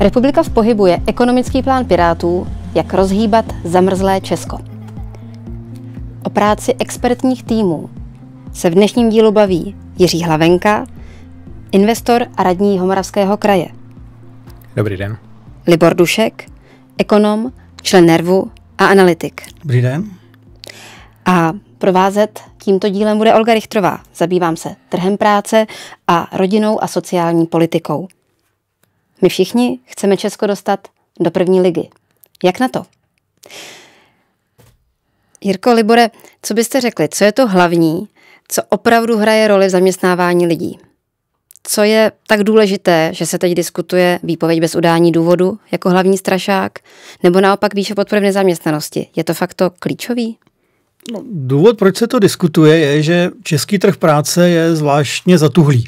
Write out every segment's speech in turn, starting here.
Republika v pohybu je ekonomický plán Pirátů, jak rozhýbat zamrzlé Česko. O práci expertních týmů se v dnešním dílu baví Jiří Hlavenka, investor a radní Homoravského kraje. Dobrý den. Libor Dušek, ekonom, člen nervu a analytik. Dobrý den. A provázet tímto dílem bude Olga Richtrová. Zabývám se trhem práce a rodinou a sociální politikou. My všichni chceme Česko dostat do první ligy. Jak na to? Jirko Libore, co byste řekli, co je to hlavní, co opravdu hraje roli v zaměstnávání lidí? Co je tak důležité, že se teď diskutuje výpověď bez udání důvodu jako hlavní strašák, nebo naopak výše podpory v nezaměstnanosti? Je to fakt to klíčový? No, důvod, proč se to diskutuje, je, že český trh práce je zvláštně zatuhlý.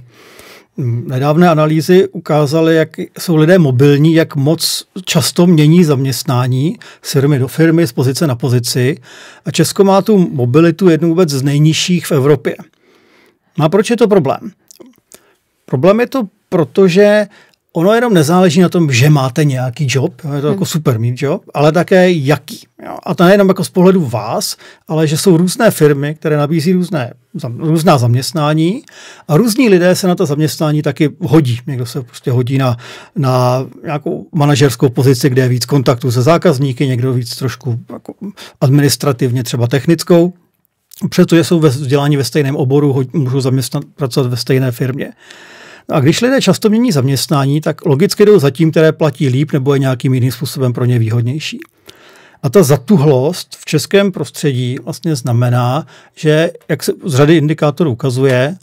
Nedávné analýzy ukázaly, jak jsou lidé mobilní, jak moc často mění zaměstnání z firmy do firmy, z pozice na pozici. A Česko má tu mobilitu jednu vůbec z nejnižších v Evropě. No a proč je to problém? Problém je to proto, že ono jenom nezáleží na tom, že máte nějaký job, je to jako hmm. super mít job, ale také jaký. A to nejenom jako z pohledu vás, ale že jsou různé firmy, které nabízí různé různá zaměstnání a různí lidé se na to zaměstnání taky hodí. Někdo se prostě hodí na, na nějakou manažerskou pozici, kde je víc kontaktů se zákazníky, někdo víc trošku jako administrativně třeba technickou. Přestože jsou ve vzdělání ve stejném oboru, můžou zaměstnat, pracovat ve stejné firmě. A když lidé často mění zaměstnání, tak logicky jdou za tím, které platí líp nebo je nějakým jiným způsobem pro ně výhodnější. A ta zatuhlost v českém prostředí vlastně znamená, že, jak se z řady indikátorů ukazuje,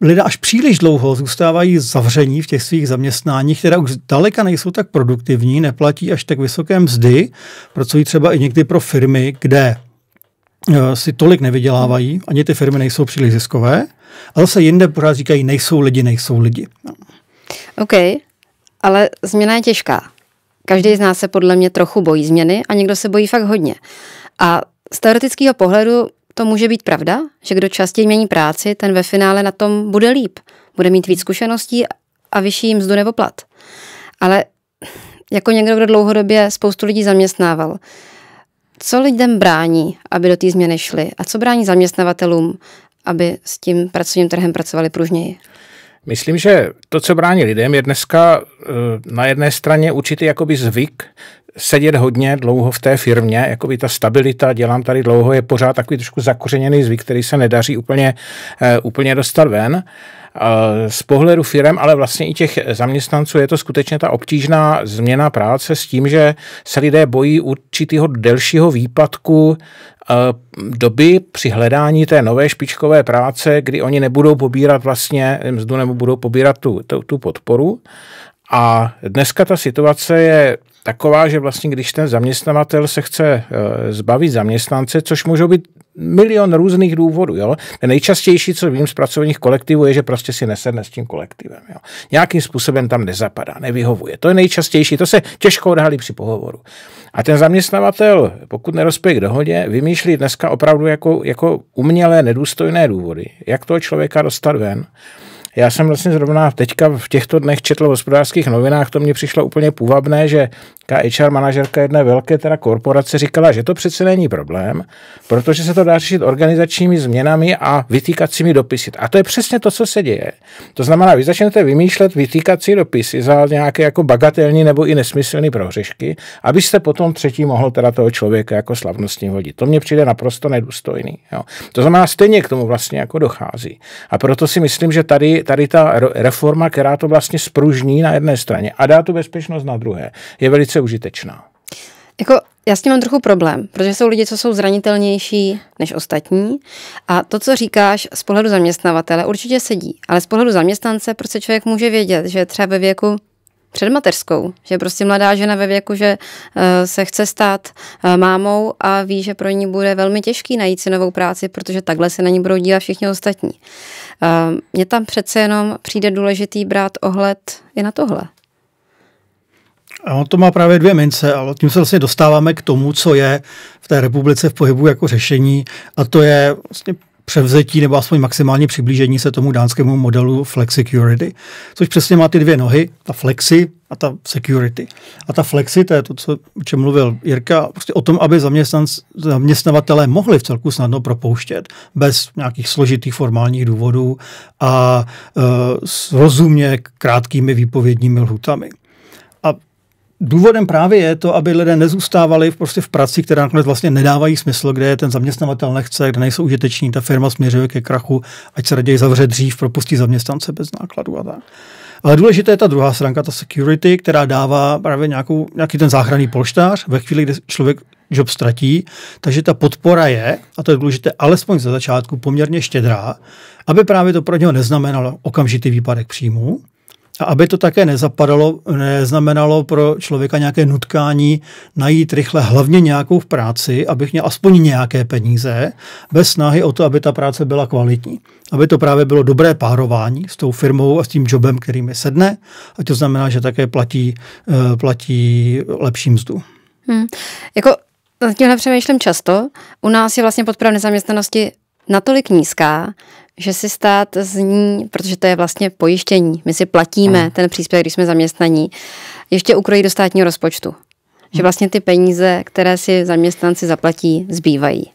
lidé až příliš dlouho zůstávají zavření v těch svých zaměstnáních, které už daleka nejsou tak produktivní, neplatí až tak vysoké mzdy, pracují třeba i někdy pro firmy, kde eh, si tolik nevydělávají, ani ty firmy nejsou příliš ziskové. ale se jinde pořád říkají, nejsou lidi, nejsou lidi. OK, ale změna je těžká. Každý z nás se podle mě trochu bojí změny a někdo se bojí fakt hodně. A z teoretického pohledu to může být pravda, že kdo častěji mění práci, ten ve finále na tom bude líp. Bude mít víc zkušeností a vyšší mzdu nebo plat. Ale jako někdo, kdo dlouhodobě spoustu lidí zaměstnával, co lidem brání, aby do té změny šli? A co brání zaměstnavatelům, aby s tím pracovním trhem pracovali pružněji? Myslím, že to, co brání lidem, je dneska eh, na jedné straně určitý jakoby zvyk sedět hodně dlouho v té firmě, jako by ta stabilita, dělám tady dlouho, je pořád takový trošku zakořeněný zvyk, který se nedaří úplně, eh, úplně dostat ven. Eh, z pohledu firm, ale vlastně i těch zaměstnanců je to skutečně ta obtížná změna práce s tím, že se lidé bojí určitého delšího výpadku Eh, doby při hledání té nové špičkové práce, kdy oni nebudou pobírat vlastně mzdu nebo budou pobírat tu, tu, tu podporu. A dneska ta situace je taková, že vlastně když ten zaměstnavatel se chce eh, zbavit zaměstnance, což můžou být milion různých důvodů. Jo? Ten nejčastější, co vím z pracovních kolektivů, je, že prostě si nesedne s tím kolektivem. Jo? Nějakým způsobem tam nezapadá, nevyhovuje. To je nejčastější, to se těžko odhalí při pohovoru. A ten zaměstnavatel, pokud nerozpěje k dohodě, vymýšlí dneska opravdu jako, jako umělé, nedůstojné důvody, jak toho člověka dostat ven. Já jsem vlastně zrovna teďka v těchto dnech četl v hospodářských novinách, to mě přišlo úplně půvabné, že HR manažerka jedné velké teda korporace říkala, že to přece není problém, protože se to dá řešit organizačními změnami a vytýkacími dopisy. A to je přesně to, co se děje. To znamená, vy začnete vymýšlet vytýkací dopisy za nějaké jako bagatelní nebo i nesmyslné prohřešky, abyste potom třetí mohl teda toho člověka jako slavnostní vodit. To mně přijde naprosto nedůstojný. Jo. To znamená, stejně k tomu vlastně jako dochází. A proto si myslím, že tady tady ta reforma, která to vlastně spružní na jedné straně a dá tu bezpečnost na druhé, je velice užitečná. Jako já s tím mám trochu problém, protože jsou lidi, co jsou zranitelnější než ostatní. A to, co říkáš z pohledu zaměstnavatele, určitě sedí. Ale z pohledu zaměstnance prostě člověk může vědět, že třeba ve věku před mateřskou, že prostě mladá žena ve věku, že eh, se chce stát eh, mámou a ví, že pro ní bude velmi těžký najít si novou práci, protože takhle se na ní budou dívat všichni ostatní. Eh, mně tam přece jenom přijde důležitý brát ohled i na tohle. A on to má právě dvě mince, ale tím se vlastně dostáváme k tomu, co je v té republice v pohybu jako řešení, a to je vlastně převzetí nebo aspoň maximálně přiblížení se tomu dánskému modelu flexicurity, což přesně má ty dvě nohy, ta flexi a ta security. A ta flexi, to je to, co, o čem mluvil Jirka, prostě o tom, aby zaměstnavatelé mohli v celku snadno propouštět bez nějakých složitých formálních důvodů a e, s rozumně krátkými výpovědními lhutami. Důvodem právě je to, aby lidé nezůstávali prostě v práci, která nakonec vlastně nedávají smysl, kde je ten zaměstnavatel nechce, kde nejsou užiteční, ta firma směřuje ke krachu, ať se raději zavře dřív, propustí zaměstnance bez nákladů a tak. Ale důležité je ta druhá stránka, ta security, která dává právě nějakou, nějaký ten záchranný polštář ve chvíli, kdy člověk job ztratí. Takže ta podpora je, a to je důležité, alespoň ze začátku poměrně štědrá, aby právě to pro něho neznamenalo okamžitý výpadek příjmů, a aby to také nezapadalo, neznamenalo pro člověka nějaké nutkání najít rychle hlavně nějakou v práci, abych měl aspoň nějaké peníze, bez snahy o to, aby ta práce byla kvalitní. Aby to právě bylo dobré párování s tou firmou a s tím jobem, který mi sedne. A to znamená, že také platí, eh, platí lepší mzdu. Hmm. Jako nad tímhle přemýšlím často. U nás je vlastně podpora nezaměstnanosti natolik nízká, že si stát zní, protože to je vlastně pojištění, my si platíme ano. ten příspěvek, když jsme zaměstnaní, ještě ukrojí do státního rozpočtu. Že hm. vlastně ty peníze, které si zaměstnanci zaplatí, zbývají.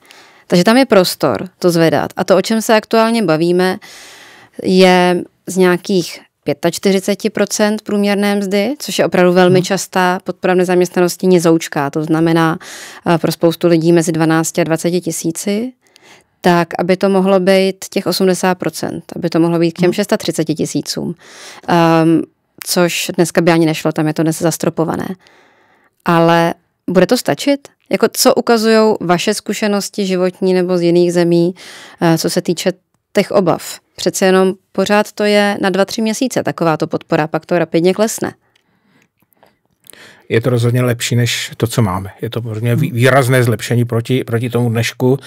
Takže tam je prostor to zvedat. A to, o čem se aktuálně bavíme, je z nějakých 45% průměrné mzdy, což je opravdu velmi hm. častá podpora v nezaměstnanosti to znamená eh, pro spoustu lidí mezi 12 a 20 tisíci tak aby to mohlo být těch 80%, aby to mohlo být k těm 630 mhm. tisícům, um, což dneska by ani nešlo, tam je to dnes zastropované. Ale bude to stačit? Jako co ukazují vaše zkušenosti životní nebo z jiných zemí, eh, co se týče těch obav? Přece jenom pořád to je na dva, tři měsíce taková to podpora, pak to rapidně klesne je to rozhodně lepší než to, co máme. Je to rozhodně výrazné zlepšení proti, proti tomu dnešku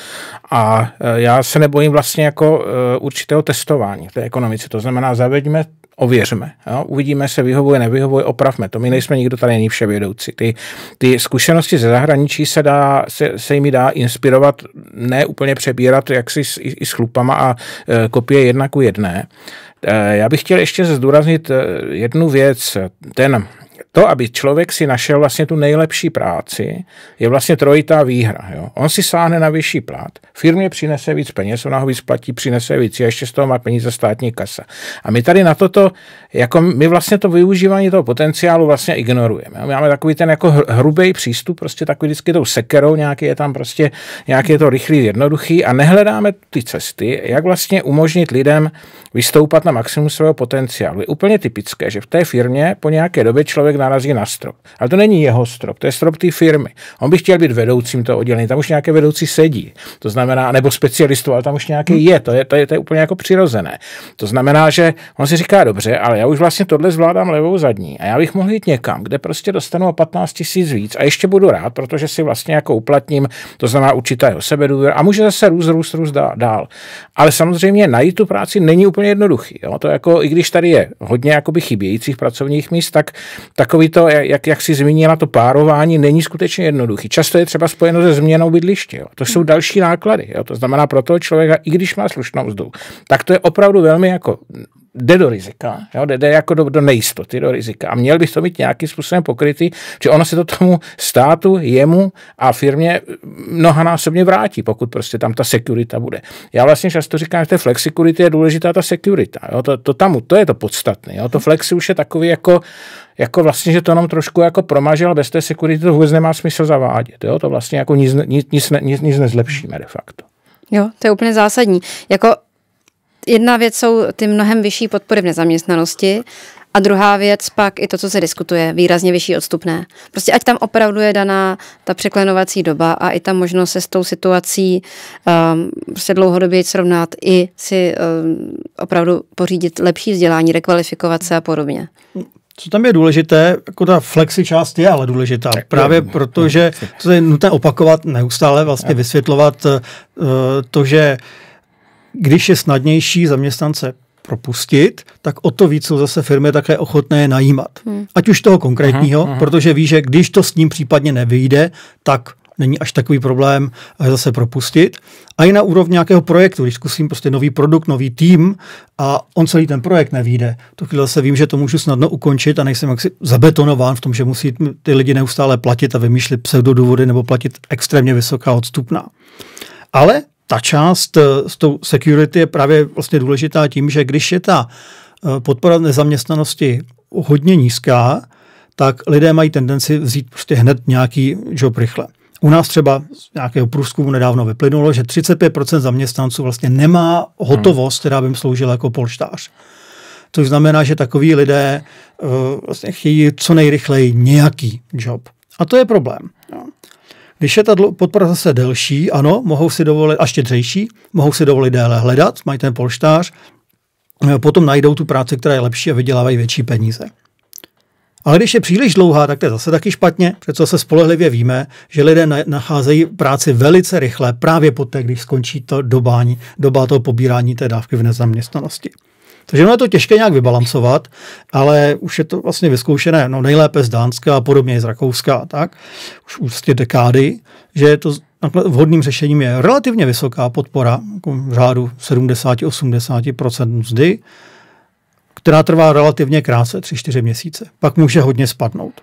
a e, já se nebojím vlastně jako e, určitého testování v té ekonomice. To znamená, zaveďme ověřme. Jo? Uvidíme, se vyhovuje, nevyhovuje, opravme to. My nejsme nikdo tady není vševědoucí. Ty, ty zkušenosti ze zahraničí se, dá, se, se jimi dá inspirovat, ne úplně přebírat, jak si s, i, i s chlupama a e, kopie jedna ku jedné. E, já bych chtěl ještě zdůraznit e, jednu věc. Ten to, aby člověk si našel vlastně tu nejlepší práci, je vlastně trojitá výhra. Jo? On si sáhne na vyšší plat, firmě přinese víc peněz, ona ho víc platí, přinese víc a ještě z toho má peníze státní kasa. A my tady na toto, jako my vlastně to využívání toho potenciálu vlastně ignorujeme. My máme takový ten jako hrubý přístup, prostě takový vždycky tou sekerou, nějaký je tam prostě, nějaký je to rychlý, jednoduchý a nehledáme ty cesty, jak vlastně umožnit lidem vystoupat na maximum svého potenciálu. Je úplně typické, že v té firmě po nějaké době člověk narazí na strop. Ale to není jeho strop, to je strop té firmy. On by chtěl být vedoucím toho oddělení, tam už nějaké vedoucí sedí. To znamená, nebo specialistu, ale tam už nějaký je, to je, to je, to je úplně jako přirozené. To znamená, že on si říká, dobře, ale já už vlastně tohle zvládám levou zadní a já bych mohl jít někam, kde prostě dostanu o 15 tisíc víc a ještě budu rád, protože si vlastně jako uplatním, to znamená určitého sebedůvěru a může zase růst, růst, růst dál. Ale samozřejmě najít tu práci není úplně jednoduchý. Jo? To jako, i když tady je hodně jakoby chybějících pracovních míst, tak, tak takový to, jak, jak si zmínila, to párování není skutečně jednoduchý. Často je třeba spojeno se změnou bydliště. Jo. To jsou hmm. další náklady. Jo. To znamená pro toho člověka, i když má slušnou mzdu, tak to je opravdu velmi jako jde do rizika, jo, jde, jde jako do, do nejistoty, do rizika. A měl bych to mít nějakým způsobem pokrytý, že ono se to tomu státu, jemu a firmě mm, mnohanásobně vrátí, pokud prostě tam ta sekurita bude. Já vlastně často říkám, že té flexicurity je důležitá ta sekurita. Jo, to, to, tam, to je to podstatné. Jo, to flexi už je takový jako, jako vlastně, že to nám trošku jako promažel, bez té security to vůbec nemá smysl zavádět. Jo, to vlastně jako nic, nic, nic, nic, nic nezlepšíme de facto. Jo, to je úplně zásadní. Jako jedna věc jsou ty mnohem vyšší podpory v nezaměstnanosti a druhá věc pak i to, co se diskutuje, výrazně vyšší odstupné. Prostě ať tam opravdu je daná ta překlenovací doba a i ta možnost se s tou situací um, prostě dlouhodobě srovnat i si um, opravdu pořídit lepší vzdělání, rekvalifikovat se a podobně. Co tam je důležité, jako ta flexi část je ale důležitá, právě proto, že to je nutné opakovat, neustále vlastně vysvětlovat uh, to, že když je snadnější zaměstnance propustit, tak o to víc jsou zase firmy také ochotné najímat. Hmm. Ať už toho konkrétního, aha, aha. protože ví, že když to s ním případně nevyjde, tak není až takový problém eh, zase propustit. A i na úrovni nějakého projektu, když zkusím prostě nový produkt, nový tým a on celý ten projekt nevíde, to chvíli se vím, že to můžu snadno ukončit a nejsem jaksi zabetonován v tom, že musí ty lidi neustále platit a vymýšlet pseudodůvody nebo platit extrémně vysoká odstupná. Ale ta část eh, s tou security je právě vlastně důležitá tím, že když je ta eh, podpora nezaměstnanosti hodně nízká, tak lidé mají tendenci vzít prostě hned nějaký job rychle. U nás třeba z nějakého průzkumu nedávno vyplynulo, že 35% zaměstnanců vlastně nemá hotovost, která by jim sloužila jako polštář. Což znamená, že takoví lidé uh, vlastně chtějí co nejrychleji nějaký job. A to je problém. Když je ta podpora zase delší, ano, mohou si dovolit, a štědřejší, mohou si dovolit déle hledat, mají ten polštář, eh, potom najdou tu práci, která je lepší a vydělávají větší peníze. Ale když je příliš dlouhá, tak to je zase taky špatně, protože se spolehlivě víme, že lidé nacházejí práci velice rychle právě poté, když skončí to dobání, doba toho pobírání té dávky v nezaměstnanosti. Takže ono je to těžké nějak vybalancovat, ale už je to vlastně vyzkoušené, no nejlépe z Dánska a podobně z Rakouska a tak, už už vlastně dekády, že je to vhodným řešením je relativně vysoká podpora, jako v řádu 70-80% mzdy, která trvá relativně krátce, 3-4 měsíce. Pak může hodně spadnout.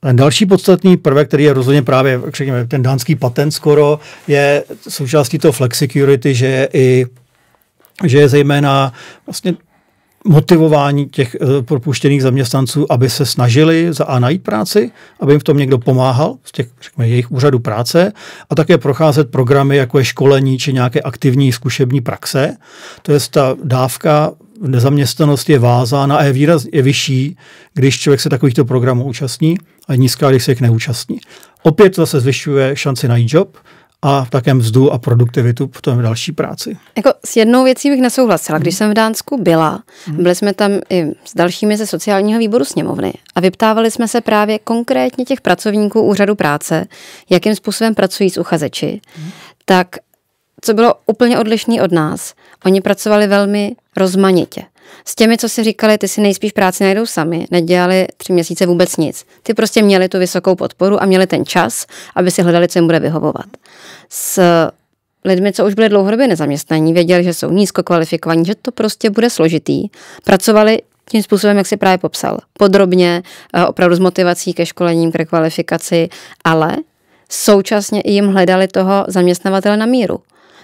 Ten další podstatný prvek, který je rozhodně právě, řekněme, ten dánský patent skoro, je součástí toho flexicurity, že je i že je zejména vlastně motivování těch eh, propuštěných zaměstnanců, aby se snažili za A najít práci, aby jim v tom někdo pomáhal z těch, řekněme, jejich úřadů práce a také procházet programy, jako je školení či nějaké aktivní zkušební praxe. To je ta dávka nezaměstnanosti je vázána a je, výraz, je vyšší, když člověk se takovýchto programů účastní a je nízká, když se jich neúčastní. Opět zase zvyšuje šanci najít job, a také mzdu a produktivitu v tom další práci. Jako s jednou věcí bych nesouhlasila. Když mhm. jsem v Dánsku byla, mhm. byli jsme tam i s dalšími ze sociálního výboru sněmovny a vyptávali jsme se právě konkrétně těch pracovníků úřadu práce, jakým způsobem pracují s uchazeči, mhm. tak co bylo úplně odlišné od nás, oni pracovali velmi rozmanitě. S těmi, co si říkali, ty si nejspíš práci najdou sami, nedělali tři měsíce vůbec nic. Ty prostě měli tu vysokou podporu a měli ten čas, aby si hledali, co jim bude vyhovovat s lidmi, co už byli dlouhodobě nezaměstnaní, věděli, že jsou nízko kvalifikovaní, že to prostě bude složitý. Pracovali tím způsobem, jak si právě popsal. Podrobně, eh, opravdu s motivací ke školením, ke kvalifikaci, ale současně jim hledali toho zaměstnavatele na míru.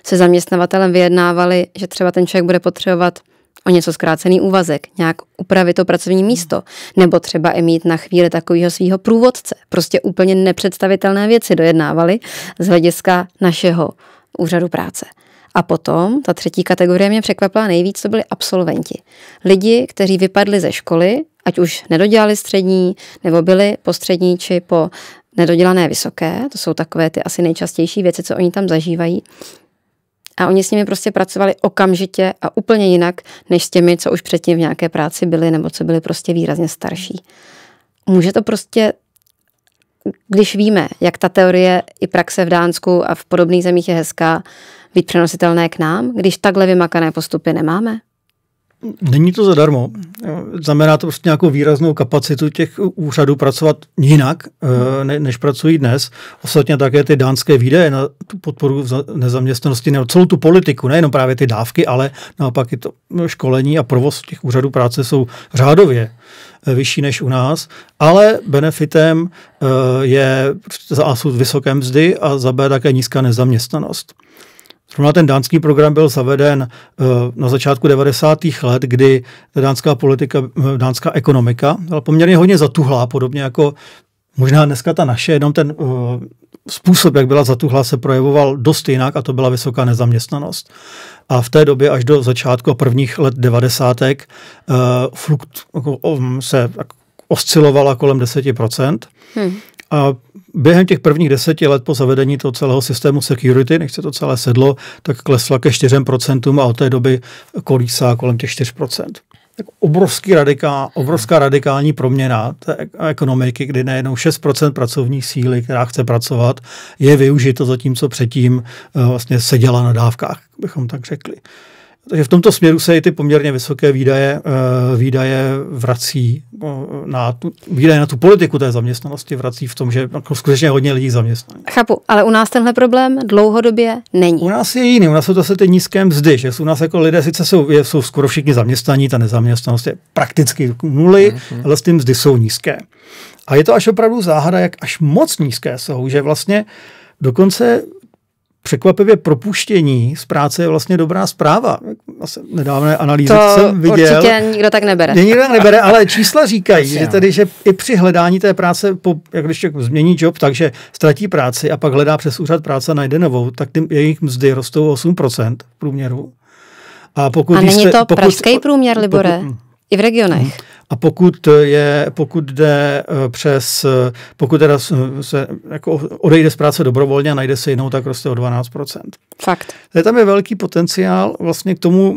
Se zaměstnavatelem vyjednávali, že třeba ten člověk bude potřebovat o něco zkrácený úvazek, nějak upravit to pracovní místo, nebo třeba i mít na chvíli takového svého průvodce. Prostě úplně nepředstavitelné věci dojednávali z hlediska našeho úřadu práce. A potom, ta třetí kategorie mě překvapila nejvíc, to byli absolventi. Lidi, kteří vypadli ze školy, ať už nedodělali střední, nebo byli po střední či po nedodělané vysoké, to jsou takové ty asi nejčastější věci, co oni tam zažívají, a oni s nimi prostě pracovali okamžitě a úplně jinak, než s těmi, co už předtím v nějaké práci byli nebo co byli prostě výrazně starší. Může to prostě když víme, jak ta teorie i praxe v Dánsku a v podobných zemích je hezká, být přenositelné k nám, když takhle vymakané postupy nemáme? Není to zadarmo. Znamená to prostě nějakou výraznou kapacitu těch úřadů pracovat jinak, eh, než pracují dnes. Ostatně také ty dánské výdaje na tu podporu nezaměstnanosti, nebo celou tu politiku, nejenom právě ty dávky, ale naopak i to no, školení a provoz těch úřadů práce jsou řádově eh, vyšší než u nás, ale benefitem eh, je za A jsou vysoké mzdy a za B také nízká nezaměstnanost. Zrovna ten dánský program byl zaveden eh, na začátku 90. let, kdy dánská politika, eh, dánská ekonomika byla poměrně hodně zatuhlá, podobně jako možná dneska ta naše, jenom ten eh, způsob, jak byla zatuhlá, se projevoval dost jinak a to byla vysoká nezaměstnanost. A v té době až do začátku prvních let 90. flukt jako, se oscilovala kolem 10%. Hmm. A během těch prvních deseti let po zavedení toho celého systému security, než se to celé sedlo, tak klesla ke 4% a od té doby kolísá kolem těch 4%. Tak obrovský radiká, obrovská radikální proměna té ekonomiky, kdy nejenom 6% pracovní síly, která chce pracovat, je využito, co předtím eh, vlastně seděla na dávkách, bychom tak řekli. Takže v tomto směru se i ty poměrně vysoké výdaje, eh, výdaje vrací eh, na tu, výdaje na tu politiku té zaměstnanosti vrací v tom, že jako skutečně hodně lidí zaměstnaní. Chápu, ale u nás tenhle problém dlouhodobě není. U nás je jiný, u nás jsou se ty nízké mzdy, že u nás jako lidé sice jsou, jsou skoro všichni zaměstnaní, ta nezaměstnanost je prakticky nuly, mm-hmm. ale s tím mzdy jsou nízké. A je to až opravdu záhada, jak až moc nízké jsou, že vlastně dokonce překvapivě propuštění z práce je vlastně dobrá zpráva. Vlastně nedávné analýzy to jsem viděl. určitě nikdo tak nebere. Nikdo tak nebere, ale čísla říkají, že tedy, že i při hledání té práce, po, jak když člověk změní job, takže ztratí práci a pak hledá přes úřad práce a najde novou, tak ty, jejich mzdy rostou 8% v průměru. A, pokud a není jste, to pokud, pražský průměr, Libore? Pokud, I v regionech. Mhm. A pokud, je, pokud jde eh, přes, eh, pokud teda se jako odejde z práce dobrovolně a najde se jinou, tak roste o 12%. Fakt. Tady eh, tam je velký potenciál vlastně k tomu,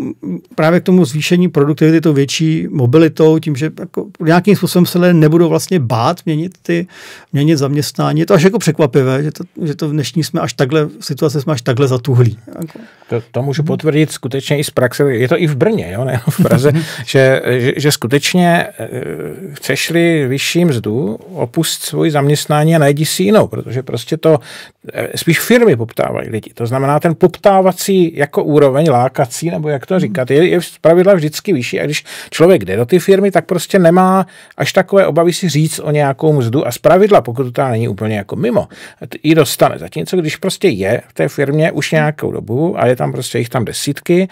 právě k tomu zvýšení produktivity, to větší mobilitou, tím, že jako nějakým způsobem se nebudou vlastně bát měnit, ty, měnit zaměstnání. Je to až jako překvapivé, že to, že to v dnešní jsme až takhle, situace jsme až takhle zatuhlí. Jako. To, to můžu potvrdit skutečně i z praxe. Je to i v Brně, jo, ne v Praze, že, že, že skutečně ne, chceš-li vyšší mzdu, opust svůj zaměstnání a najdi si jinou, protože prostě to eh, spíš firmy poptávají lidi. To znamená, ten poptávací jako úroveň lákací, nebo jak to říkat, je, je pravidla vždycky vyšší. A když člověk jde do ty firmy, tak prostě nemá až takové obavy si říct o nějakou mzdu a zpravidla, pokud to není úplně jako mimo, i dostane. Zatímco, když prostě je v té firmě už nějakou dobu a je tam prostě jich tam desítky,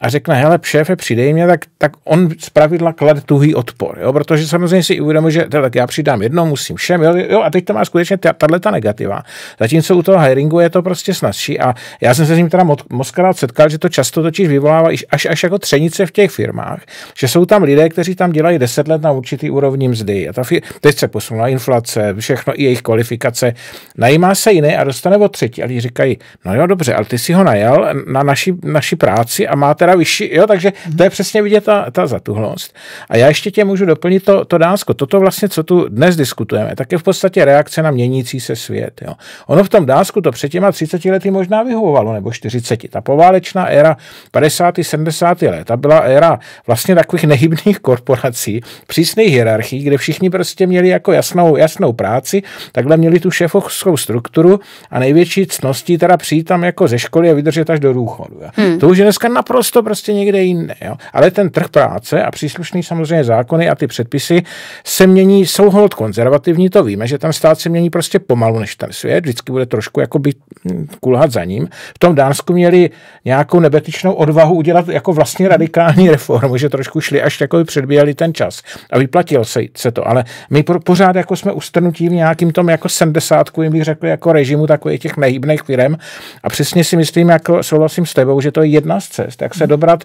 a řekne, hele, šéfe, přidej mě, tak, tak on z pravidla klade tuhý odpor, jo? protože samozřejmě si uvědomuje, že tak já přidám jedno, musím všem, jo? jo a teď to má skutečně tahle ta negativa. Zatímco u toho hiringu je to prostě snazší a já jsem se s ním teda moc setkal, že to často totiž vyvolává až, až jako třenice v těch firmách, že jsou tam lidé, kteří tam dělají 10 let na určitý úrovni mzdy. A ta fir- teď se posunula inflace, všechno i jejich kvalifikace. Najímá se jiný a dostane o třetí. A říkají, no jo, dobře, ale ty si ho najal na naši, naši práci a máte teda vyšší, jo, takže to je přesně vidět ta, ta zatuhlost. A já ještě tě můžu doplnit to, to Dánsko. Toto vlastně, co tu dnes diskutujeme, tak je v podstatě reakce na měnící se svět. Jo. Ono v tom Dánsku to před těma 30 lety možná vyhovovalo, nebo 40. Ta poválečná éra 50. 70. let, ta byla éra vlastně takových nehybných korporací, přísných hierarchií, kde všichni prostě měli jako jasnou, jasnou práci, takhle měli tu šéfovskou strukturu a největší cností teda přijít tam jako ze školy a vydržet až do důchodu. Hmm. To už je dneska naprosto to prostě někde jinde. Jo. Ale ten trh práce a příslušný samozřejmě zákony a ty předpisy se mění, jsou hold konzervativní, to víme, že ten stát se mění prostě pomalu než ten svět, vždycky bude trošku jakoby hm, kulhat za ním. V tom Dánsku měli nějakou nebetičnou odvahu udělat jako vlastně radikální reformu, že trošku šli až jako předbíjeli ten čas a vyplatil se, se to. Ale my pro, pořád jako jsme ustrnutí v nějakým tom jako 70, jim bych řekl, jako režimu takových těch nehybných firm a přesně si myslím, jako souhlasím s tebou, že to je jedna z cest, jak se dobrat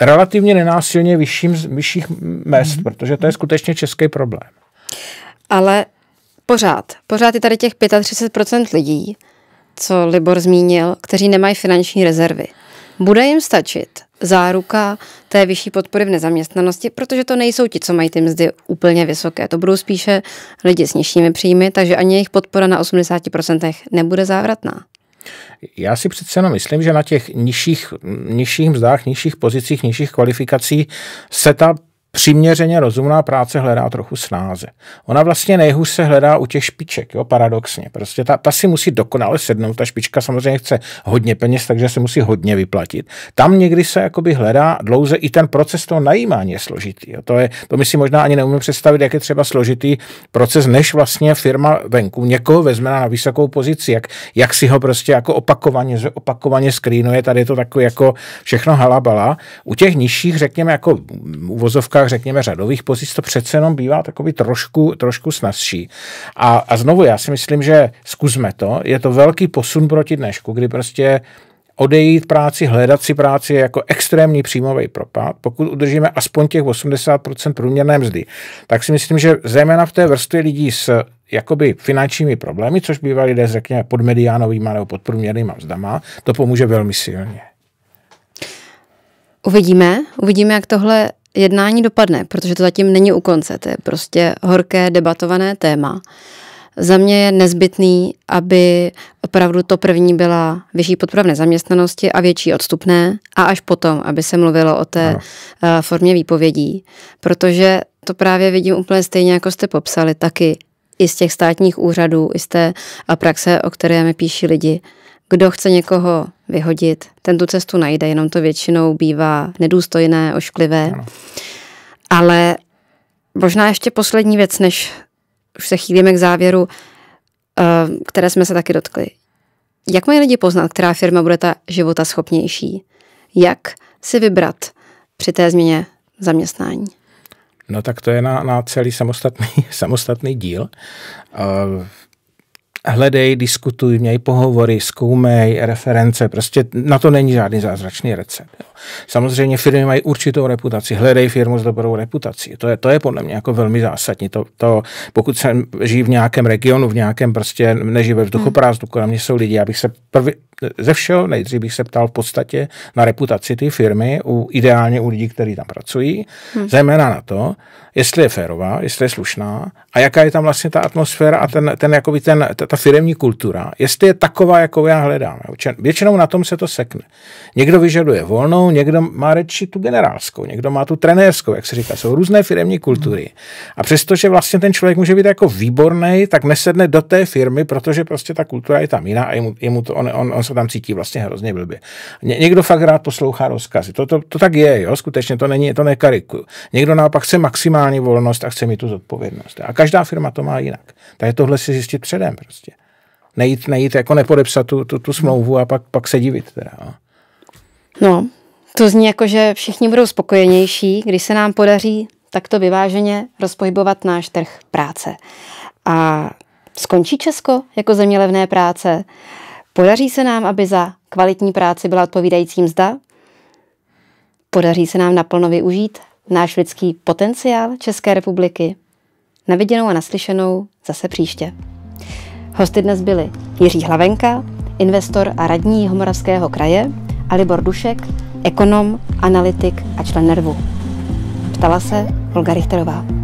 relativně nenásilně vyšším, vyšších mest, mm-hmm. protože to je skutečně český problém. Ale pořád, pořád je tady těch 35% lidí, co Libor zmínil, kteří nemají finanční rezervy. Bude jim stačit záruka té vyšší podpory v nezaměstnanosti, protože to nejsou ti, co mají ty mzdy úplně vysoké. To budou spíše lidi s nižšími příjmy, takže ani jejich podpora na 80% nebude závratná. Já si přece jenom myslím, že na těch nižších, nižších mzdách, nižších pozicích, nižších kvalifikací se ta přiměřeně rozumná práce hledá trochu snáze. Ona vlastně nejhůř se hledá u těch špiček, jo, paradoxně. Prostě ta, ta si musí dokonale sednout, ta špička samozřejmě chce hodně peněz, takže se musí hodně vyplatit. Tam někdy se jakoby hledá dlouze i ten proces toho najímání je složitý. Jo. To, je, to my si možná ani neumíme představit, jak je třeba složitý proces, než vlastně firma venku někoho vezme na vysokou pozici, jak, jak si ho prostě jako opakovaně, opakovaně skrýnuje, tady je to takové jako všechno halabala. U těch nižších, řekněme, jako uvozovka uvozovkách, řekněme, řadových pozic, to přece jenom bývá takový trošku, trošku snazší. A, a znovu, já si myslím, že zkusme to. Je to velký posun proti dnešku, kdy prostě odejít práci, hledat si práci je jako extrémní příjmový propad. Pokud udržíme aspoň těch 80% průměrné mzdy, tak si myslím, že zejména v té vrstvě lidí s jakoby finančními problémy, což bývali lidé, řekněme, pod mediánovými nebo pod průměrnými mzdama, to pomůže velmi silně. Uvidíme, uvidíme, jak tohle jednání dopadne, protože to zatím není u konce. To je prostě horké, debatované téma. Za mě je nezbytný, aby opravdu to první byla vyšší podpora v nezaměstnanosti a větší odstupné a až potom, aby se mluvilo o té uh, formě výpovědí, protože to právě vidím úplně stejně, jako jste popsali, taky i z těch státních úřadů, i z té praxe, o které mi píší lidi. Kdo chce někoho vyhodit. Ten tu cestu najde, jenom to většinou bývá nedůstojné, ošklivé. Ale možná ještě poslední věc, než už se chýlíme k závěru, eh, které jsme se taky dotkli. Jak mají lidi poznat, která firma bude ta života schopnější? Jak si vybrat při té změně zaměstnání? No tak to je na, na celý samostatný, samostatný díl. Eh, hledej, diskutuj, měj pohovory, zkoumej, reference, prostě na to není žádný zázračný recept. Jo. Samozřejmě firmy mají určitou reputaci, hledej firmu s dobrou reputací, to je, to je podle mě jako velmi zásadní. To, to, pokud jsem žijí v nějakém regionu, v nějakém prostě neživé vzduchoprázdnu, kolem mě jsou lidi, abych se prv, ze všeho nejdřív bych se ptal v podstatě na reputaci té firmy, u, ideálně u lidí, kteří tam pracují, hmm. zejména na to, jestli je férová, jestli je slušná a jaká je tam vlastně ta atmosféra a ten, ten, jakoby ten, ta, ta firmní kultura, jestli je taková, jakou já hledám. Většinou na tom se to sekne. Někdo vyžaduje volnou, někdo má reči tu generálskou, někdo má tu trenérskou, jak se říká, jsou různé firmní kultury. A přestože vlastně ten člověk může být jako výborný, tak nesedne do té firmy, protože prostě ta kultura je tam jiná a jemu, jemu to, on, on, on se tam cítí vlastně hrozně blbě. Ně, někdo fakt rád poslouchá rozkazy. To, to, to tak je, jo, skutečně to není, to nekarikuju. Někdo naopak chce maximální volnost a chce mít tu zodpovědnost. A každá firma to má jinak. Takže tohle si zjistit předem prostě. Nejít, nejít jako nepodepsat tu, tu, tu smlouvu a pak, pak se divit teda. No. no, to zní jako, že všichni budou spokojenější, když se nám podaří takto vyváženě rozpohybovat náš trh práce. A skončí Česko jako země levné práce? Podaří se nám, aby za kvalitní práci byla odpovídající mzda? Podaří se nám naplno využít náš lidský potenciál České republiky? Na viděnou a naslyšenou zase příště. Hosty dnes byli Jiří Hlavenka, investor a radní Jihomoravského kraje, a Libor Dušek, ekonom, analytik a člen nervu. Ptala se Olga Richterová.